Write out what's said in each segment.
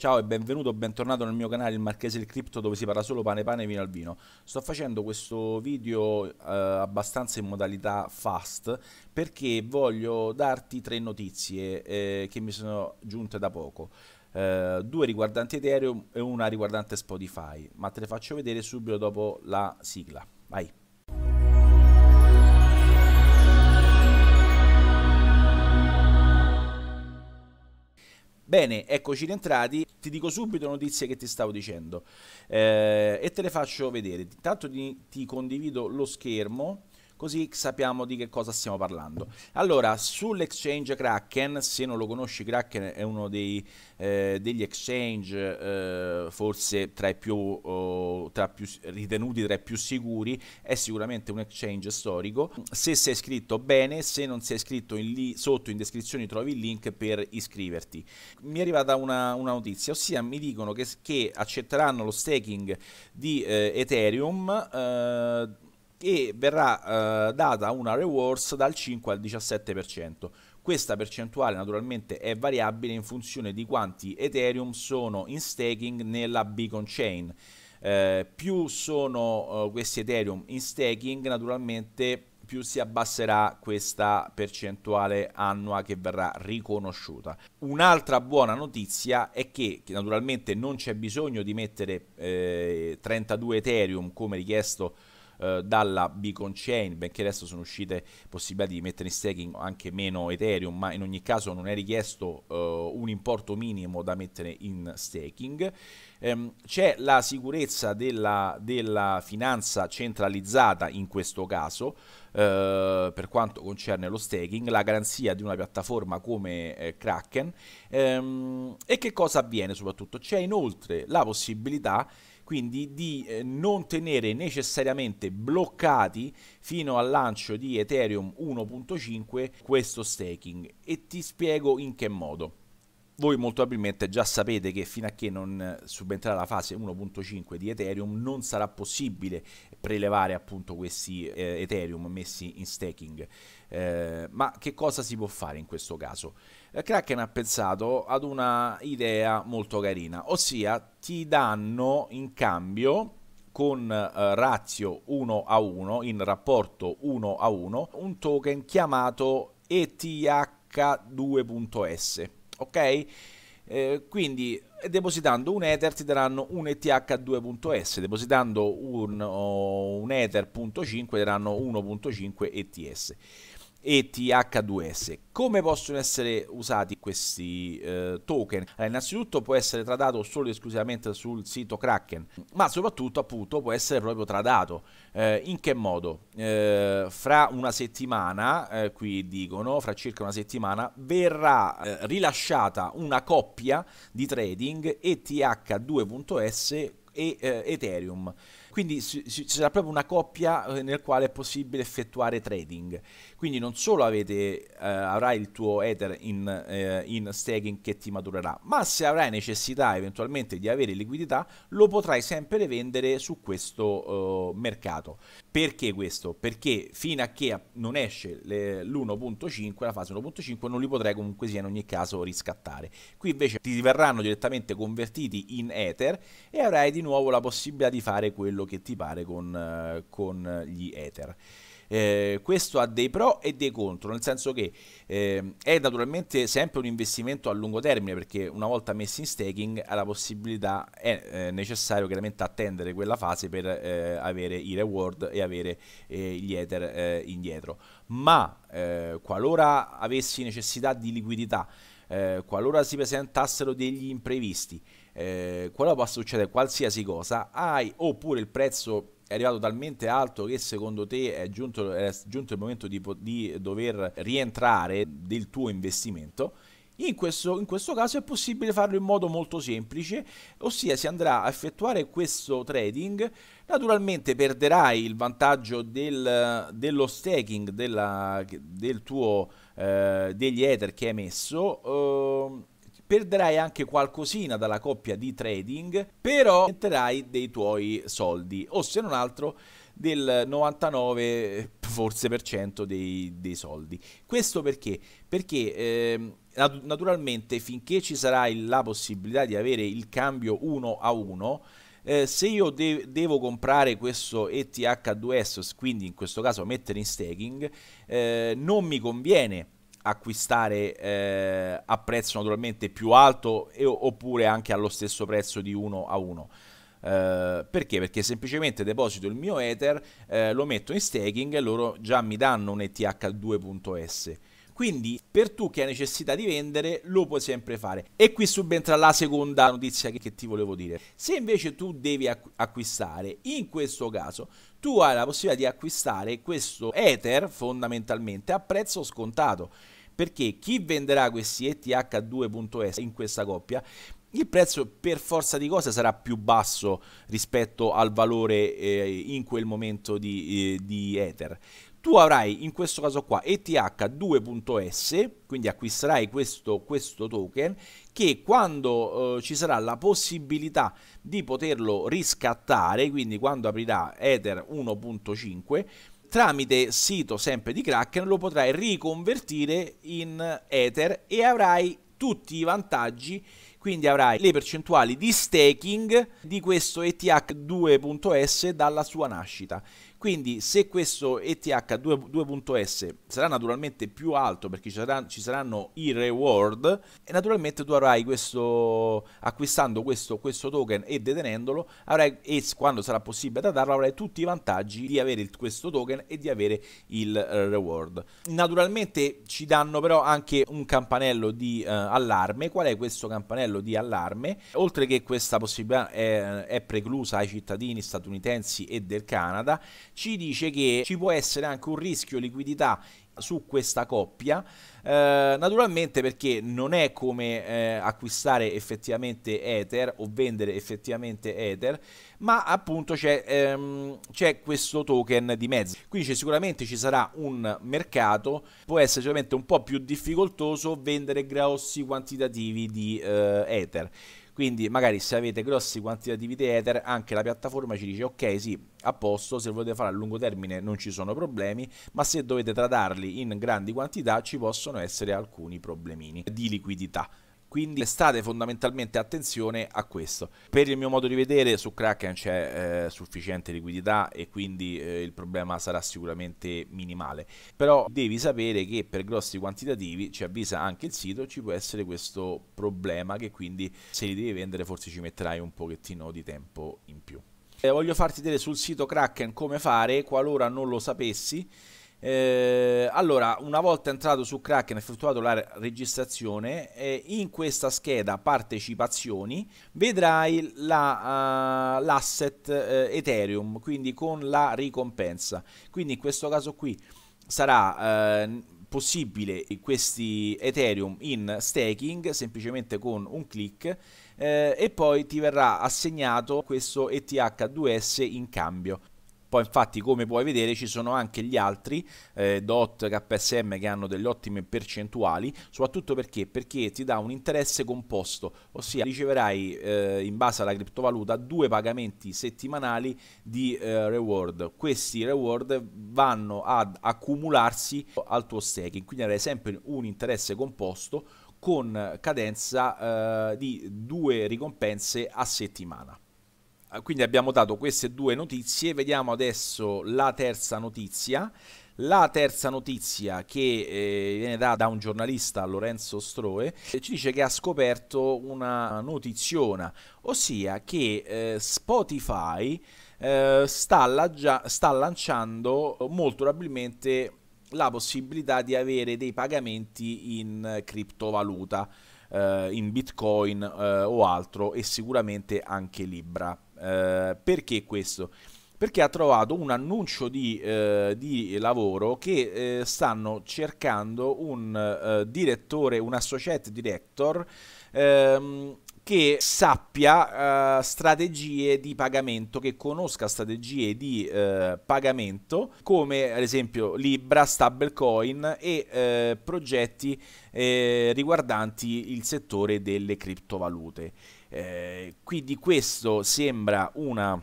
Ciao e benvenuto o bentornato nel mio canale Il Marchese del Cripto dove si parla solo pane pane e vino al vino. Sto facendo questo video eh, abbastanza in modalità fast perché voglio darti tre notizie eh, che mi sono giunte da poco. Eh, due riguardanti Ethereum e una riguardante Spotify, ma te le faccio vedere subito dopo la sigla. Vai. Bene, eccoci rientrati. Ti dico subito le notizie che ti stavo dicendo eh, e te le faccio vedere. Intanto ti, ti condivido lo schermo così sappiamo di che cosa stiamo parlando. Allora, sull'exchange Kraken, se non lo conosci, Kraken è uno dei, eh, degli exchange eh, forse tra i più, oh, tra più ritenuti tra i più sicuri, è sicuramente un exchange storico. Se sei iscritto bene, se non sei iscritto in lì, sotto in descrizione trovi il link per iscriverti. Mi è arrivata una, una notizia, ossia mi dicono che, che accetteranno lo staking di eh, Ethereum eh, e verrà eh, data una rewards dal 5 al 17%. Questa percentuale naturalmente è variabile in funzione di quanti Ethereum sono in staking nella Beacon Chain. Eh, più sono eh, questi Ethereum in staking, naturalmente più si abbasserà questa percentuale annua che verrà riconosciuta. Un'altra buona notizia è che, che naturalmente non c'è bisogno di mettere 32 eh, Ethereum come richiesto eh, dalla Beacon Chain, benché adesso sono uscite possibilità di mettere in staking anche meno Ethereum, ma in ogni caso non è richiesto eh, un importo minimo da mettere in staking. Ehm, c'è la sicurezza della, della finanza centralizzata in questo caso. Uh, per quanto concerne lo staking, la garanzia di una piattaforma come eh, Kraken. Um, e che cosa avviene soprattutto? C'è inoltre la possibilità quindi di eh, non tenere necessariamente bloccati fino al lancio di Ethereum 1.5 questo staking e ti spiego in che modo voi molto probabilmente già sapete che fino a che non subentrerà la fase 1.5 di Ethereum non sarà possibile prelevare appunto questi eh, Ethereum messi in staking. Eh, ma che cosa si può fare in questo caso? Eh, Kraken ha pensato ad una idea molto carina, ossia ti danno in cambio con eh, ratio 1 a 1 in rapporto 1 a 1 un token chiamato ETH2.s ok? Eh, quindi depositando un Ether ti daranno un ETH2.S, depositando un, oh, un Ether.5 daranno 1.5 ETS e TH2S. Come possono essere usati questi eh, token? Allora, innanzitutto può essere tradato solo ed esclusivamente sul sito Kraken, ma soprattutto appunto può essere proprio tradato. Eh, in che modo? Eh, fra una settimana, eh, qui dicono, fra circa una settimana, verrà eh, rilasciata una coppia di trading ETH2.S e eh, Ethereum. Quindi ci sarà proprio una coppia eh, nel quale è possibile effettuare trading. Quindi non solo avete, eh, avrai il tuo Ether in, eh, in staking che ti maturerà, ma se avrai necessità eventualmente di avere liquidità, lo potrai sempre vendere su questo eh, mercato. Perché questo? Perché fino a che non esce l'1.5, la fase 1.5, non li potrai comunque sia in ogni caso riscattare. Qui invece ti verranno direttamente convertiti in Ether e avrai di nuovo la possibilità di fare quello che ti pare con, eh, con gli Ether. Eh, questo ha dei pro e dei contro, nel senso che eh, è naturalmente sempre un investimento a lungo termine perché una volta messi in staking ha la possibilità, è eh, necessario chiaramente attendere quella fase per eh, avere i reward e avere eh, gli ether indietro. Ma qualora avessi necessità di liquidità, eh, qualora si presentassero degli imprevisti, eh, qualora possa succedere qualsiasi cosa, hai oppure il prezzo è arrivato talmente alto che secondo te è giunto, è giunto il momento di, di dover rientrare del tuo investimento in questo, in questo caso è possibile farlo in modo molto semplice, ossia si andrà a effettuare questo trading, naturalmente perderai il vantaggio del, dello staking della, del tuo, eh, degli Ether che hai messo. Eh, perderai anche qualcosina dalla coppia di trading, però metterai dei tuoi soldi, o se non altro del 99% forse per cento dei, dei soldi. Questo perché? Perché eh, naturalmente finché ci sarà il, la possibilità di avere il cambio 1 a 1, eh, se io de devo comprare questo ETH2S, quindi in questo caso mettere in staking, eh, non mi conviene acquistare eh, a prezzo naturalmente più alto e, oppure anche allo stesso prezzo di 1 a 1 eh, perché? Perché semplicemente deposito il mio Ether, eh, lo metto in staking e loro già mi danno un ETH2.s. Quindi per tu che hai necessità di vendere lo puoi sempre fare. E qui subentra la seconda notizia che, che ti volevo dire. Se invece tu devi acqu- acquistare, in questo caso tu hai la possibilità di acquistare questo Ether fondamentalmente a prezzo scontato perché chi venderà questi ETH2.S in questa coppia il prezzo per forza di cose sarà più basso rispetto al valore eh, in quel momento di, eh, di, Ether. Tu avrai in questo caso qua ETH2.S, quindi acquisterai questo, questo, token che quando eh, ci sarà la possibilità di poterlo riscattare, quindi quando aprirà Ether 1.5, tramite sito sempre di Kraken lo potrai riconvertire in Ether e avrai tutti i vantaggi quindi avrai le percentuali di staking di questo ETH2.S dalla sua nascita. Quindi se questo ETH 2.s sarà naturalmente più alto perché ci saranno, ci saranno i reward, naturalmente tu avrai questo, acquistando questo, questo token e detenendolo, avrai, e quando sarà possibile datarlo, avrai tutti i vantaggi di avere il, questo token e di avere il eh, reward. Naturalmente ci danno però anche un campanello di eh, allarme. Qual è questo campanello di allarme? Oltre che questa possibilità è, è preclusa ai cittadini statunitensi e del Canada, ci dice che ci può essere anche un rischio liquidità su questa coppia eh, naturalmente perché non è come eh, acquistare effettivamente Ether o vendere effettivamente Ether ma appunto c'è, ehm, questo token di mezzo quindi sicuramente ci sarà un mercato può essere sicuramente un po' più difficoltoso vendere grossi quantitativi di eh, Ether quindi magari se avete grossi quantitativi di Ether anche la piattaforma ci dice ok sì a posto se volete fare a lungo termine non ci sono problemi ma se dovete tradarli in grandi quantità ci possono essere alcuni problemini di liquidità quindi state fondamentalmente attenzione a questo. Per il mio modo di vedere su Kraken c'è eh, sufficiente liquidità e quindi eh, il problema sarà sicuramente minimale. Però devi sapere che per grossi quantitativi, ci avvisa anche il sito, ci può essere questo problema che quindi se li devi vendere forse ci metterai un pochettino di tempo in più. Eh, voglio farti vedere sul sito Kraken come fare, qualora non lo sapessi eh, allora, una volta entrato su Kraken e effettuato la registrazione, eh, in questa scheda partecipazioni vedrai eh, l'asset la, uh, eh, uh, Ethereum, quindi con la ricompensa. Quindi in questo caso qui sarà uh, possibile questi Ethereum in staking semplicemente con un click. eh, e poi ti verrà assegnato questo ETH2S in cambio. Poi infatti come puoi vedere ci sono anche gli altri eh, DOT KSM che hanno delle ottime percentuali, soprattutto perché? Perché ti dà un interesse composto, ossia riceverai eh, in base alla criptovaluta due pagamenti settimanali di eh, reward. Questi reward vanno ad accumularsi al tuo staking, quindi avrai sempre un interesse composto con cadenza eh, di due ricompense a settimana. Ah, quindi abbiamo dato queste due notizie, vediamo adesso la terza notizia. La terza notizia che eh, viene data da un giornalista, Lorenzo Stroe, eh, ci dice che ha scoperto una notiziona, ossia che eh, Spotify eh, sta, laggia- sta lanciando molto probabilmente la possibilità di avere dei pagamenti in criptovaluta, eh, in bitcoin eh, o altro e sicuramente anche Libra. Eh, perché questo? Perché ha trovato un annuncio di, eh, di lavoro che eh, stanno cercando un eh, direttore, un associate director ehm, che sappia uh, strategie di pagamento, che conosca strategie di uh, pagamento come ad esempio Libra, Stablecoin e uh, progetti riguardanti il settore delle criptovalute. quindi questo sembra una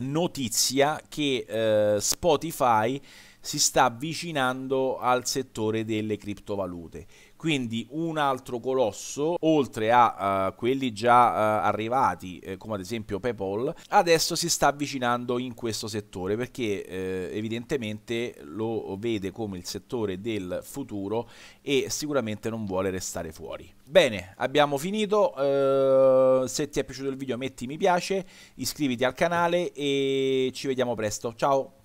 notizia che Spotify si sta avvicinando al settore delle criptovalute quindi un altro colosso, oltre a uh, quelli già uh, arrivati, eh, come ad esempio PayPal, adesso si sta avvicinando in questo settore perché eh, evidentemente lo vede come il settore del futuro e sicuramente non vuole restare fuori. Bene, abbiamo finito. Uh, se ti è piaciuto il video metti mi piace, iscriviti al canale e ci vediamo presto. Ciao!